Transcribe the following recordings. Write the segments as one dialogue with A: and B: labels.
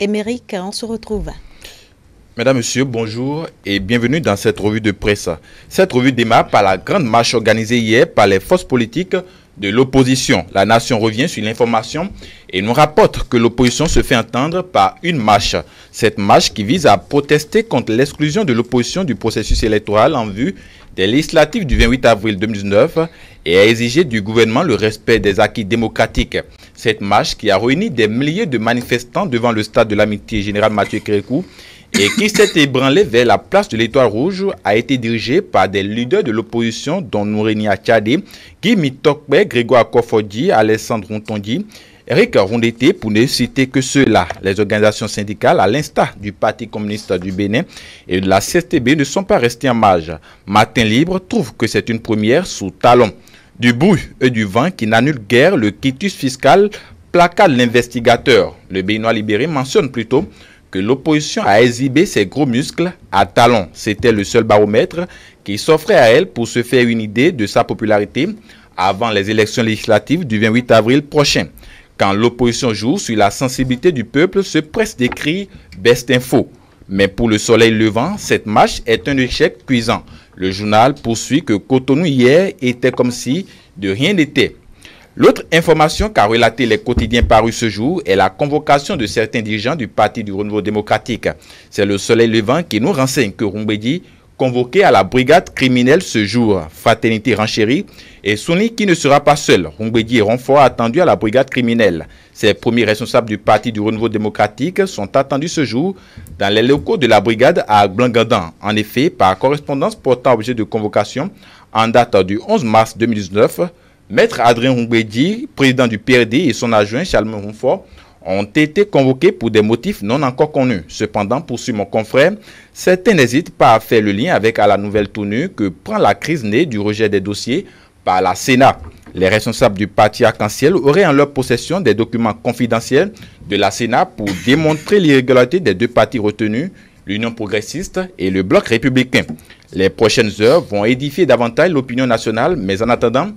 A: Émeric, on se retrouve. Mesdames, Messieurs, bonjour et bienvenue dans cette revue de presse. Cette revue démarre par la grande marche organisée hier par les forces politiques de l'opposition. La nation revient sur l'information et nous rapporte que l'opposition se fait entendre par une marche. Cette marche qui vise à protester contre l'exclusion de l'opposition du processus électoral en vue des législatives du 28 avril 2019 et à exiger du gouvernement le respect des acquis démocratiques. Cette marche qui a réuni des milliers de manifestants devant le stade de l'amitié générale Mathieu Kérékou et qui s'est ébranlé vers la place de l'Étoile Rouge a été dirigé par des leaders de l'opposition dont Nourénia Tchadé, Guy Mitokbe, Grégoire Kofodi, Alessandre Rontondi, Eric Rondeté, pour ne citer que ceux-là, les organisations syndicales, à l'instar du Parti communiste du Bénin et de la CSTB, ne sont pas restées en marge. Matin Libre trouve que c'est une première sous talon. Du bruit et du vent qui n'annule guère le quitus fiscal plaqua l'investigateur. Le Béninois libéré mentionne plutôt que l'opposition a exhibé ses gros muscles à talons. C'était le seul baromètre qui s'offrait à elle pour se faire une idée de sa popularité avant les élections législatives du 28 avril prochain. Quand l'opposition joue sur la sensibilité du peuple, se presse des Best Info. Mais pour le soleil levant, cette marche est un échec cuisant. Le journal poursuit que Cotonou hier était comme si de rien n'était. L'autre information qu'a relaté les quotidiens parus ce jour est la convocation de certains dirigeants du Parti du Renouveau démocratique. C'est le Soleil Levant qui nous renseigne que Rumbedi, convoqué à la brigade criminelle ce jour, Fraternité renchérie et souligné qui ne sera pas seul. Rumbedi est renfort attendu à la brigade criminelle. ces premiers responsables du Parti du Renouveau démocratique sont attendus ce jour dans les locaux de la brigade à Blangandan. En effet, par correspondance portant objet de convocation en date du 11 mars 2019, Maître Adrien Houmbedi, président du PRD, et son adjoint Chalmé Rumfort ont été convoqués pour des motifs non encore connus. Cependant, poursuit mon confrère, certains n'hésitent pas à faire le lien avec à la nouvelle tournure que prend la crise née du rejet des dossiers par la Sénat. Les responsables du parti arc-en-ciel auraient en leur possession des documents confidentiels de la Sénat pour démontrer l'irrégularité des deux partis retenus, l'Union progressiste et le Bloc républicain. Les prochaines heures vont édifier davantage l'opinion nationale, mais en attendant,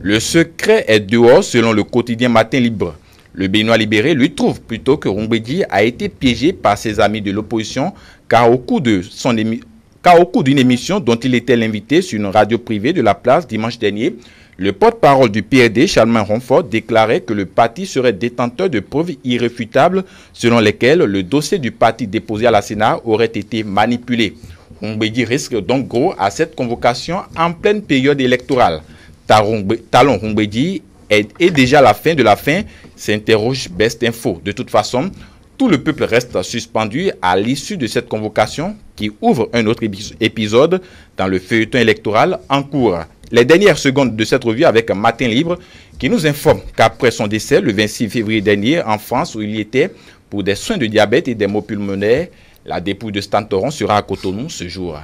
A: le secret est dehors selon le quotidien Matin Libre. Le Benoît libéré lui trouve plutôt que Rumbedi a été piégé par ses amis de l'opposition car au cours d'une émission dont il était l'invité sur une radio privée de la place dimanche dernier, le porte-parole du PRD, Charlemagne Ronfort, déclarait que le parti serait détenteur de preuves irréfutables selon lesquelles le dossier du parti déposé à la Sénat aurait été manipulé. Rumbedi risque donc gros à cette convocation en pleine période électorale. Talon Rumbedi est, déjà la fin de la fin, s'interroge Best Info. De toute façon, tout le peuple reste suspendu à l'issue de cette convocation qui ouvre un autre épisode dans le feuilleton électoral en cours. Les dernières secondes de cette revue avec un Matin Libre qui nous informe qu'après son décès le 26 février dernier en France où il était pour des soins de diabète et des maux pulmonaires, la dépouille de Stantoron sera à Cotonou ce jour.